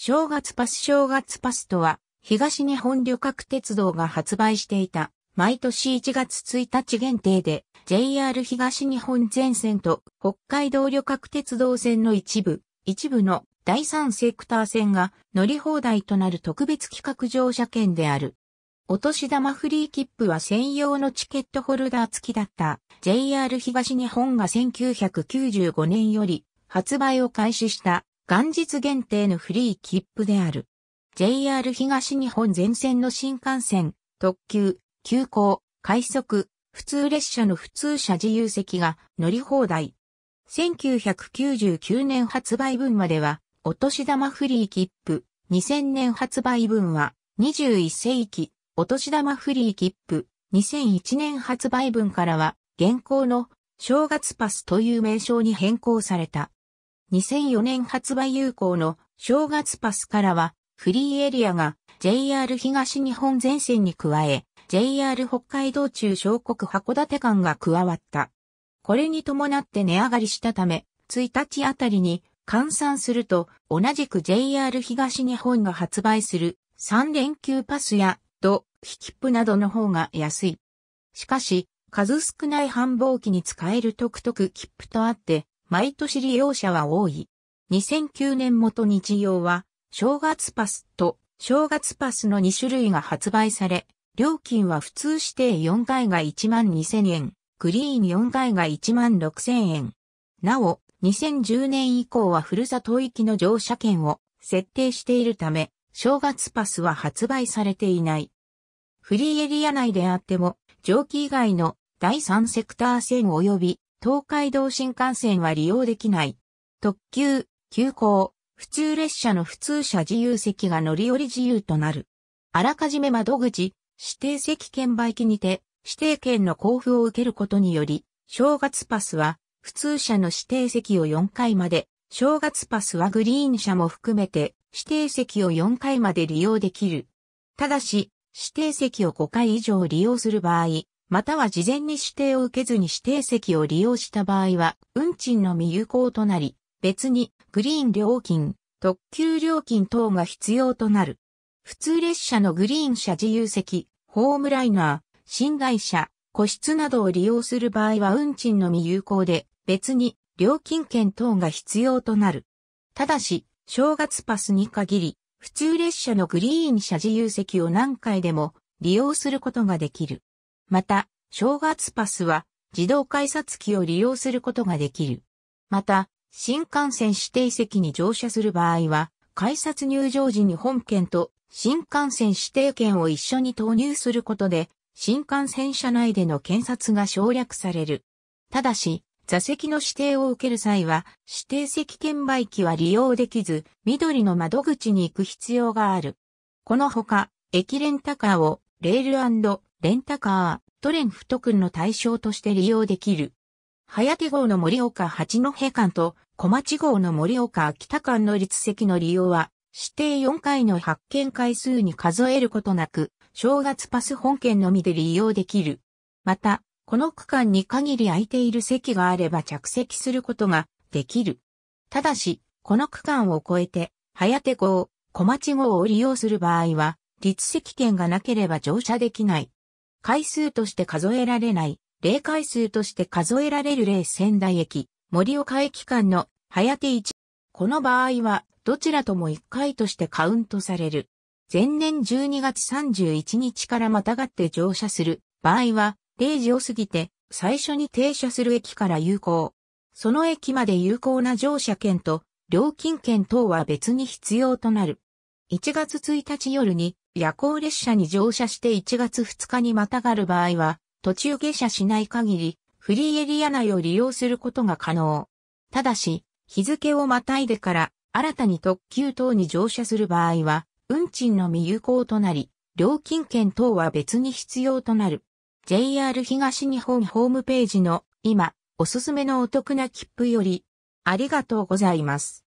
正月パス正月パスとは、東日本旅客鉄道が発売していた、毎年1月1日限定で、JR 東日本全線と北海道旅客鉄道線の一部、一部の第三セクター線が乗り放題となる特別企画乗車券である。お年玉フリー切符は専用のチケットホルダー付きだった JR 東日本が1995年より発売を開始した元日限定のフリー切符である。JR 東日本全線の新幹線、特急、急行、快速、普通列車の普通車自由席が乗り放題。1999年発売分までは、お年玉フリー切符。2000年発売分は、21世紀、お年玉フリー切符。2001年発売分からは、現行の正月パスという名称に変更された。2004年発売有効の正月パスからはフリーエリアが JR 東日本全線に加え JR 北海道中小国函館間が加わった。これに伴って値上がりしたため、1日あたりに換算すると同じく JR 東日本が発売する3連休パスやド、ヒキップなどの方が安い。しかし、数少ない繁忙期に使えるトクトク切符とあって、毎年利用者は多い。2009年元日用は、正月パスと正月パスの2種類が発売され、料金は普通指定4回が1万2000円、グリーン4回が1万6000円。なお、2010年以降はふるさと域の乗車券を設定しているため、正月パスは発売されていない。フリーエリア内であっても、蒸気以外の第三セクター線及び東海道新幹線は利用できない。特急、急行、普通列車の普通車自由席が乗り降り自由となる。あらかじめ窓口、指定席券売機にて、指定券の交付を受けることにより、正月パスは、普通車の指定席を4回まで、正月パスはグリーン車も含めて、指定席を4回まで利用できる。ただし、指定席を5回以上利用する場合、または事前に指定を受けずに指定席を利用した場合は、運賃のみ有効となり、別にグリーン料金、特急料金等が必要となる。普通列車のグリーン車自由席、ホームライナー、寝台車、個室などを利用する場合は運賃のみ有効で、別に料金券等が必要となる。ただし、正月パスに限り、普通列車のグリーン車自由席を何回でも利用することができる。また、正月パスは自動改札機を利用することができる。また、新幹線指定席に乗車する場合は、改札入場時に本券と新幹線指定券を一緒に投入することで、新幹線車内での検察が省略される。ただし、座席の指定を受ける際は、指定席券売機は利用できず、緑の窓口に行く必要がある。このほか、駅レンタカーをレールレンタカー、トレン不特の対象として利用できる。早手号の森岡八戸間と小町号の森岡秋田間の立席の利用は、指定4回の発見回数に数えることなく、正月パス本券のみで利用できる。また、この区間に限り空いている席があれば着席することができる。ただし、この区間を超えて、早手号、小町号を利用する場合は、立席券がなければ乗車できない。回数として数えられない、例回数として数えられる例仙台駅、森岡駅間の早手1。この場合は、どちらとも1回としてカウントされる。前年12月31日からまたがって乗車する場合は、0時を過ぎて最初に停車する駅から有効。その駅まで有効な乗車券と料金券等は別に必要となる。1月1日夜に夜行列車に乗車して1月2日にまたがる場合は、途中下車しない限り、フリーエリア内を利用することが可能。ただし、日付をまたいでから新たに特急等に乗車する場合は、運賃のみ有効となり、料金券等は別に必要となる。JR 東日本ホームページの今、おすすめのお得な切符より、ありがとうございます。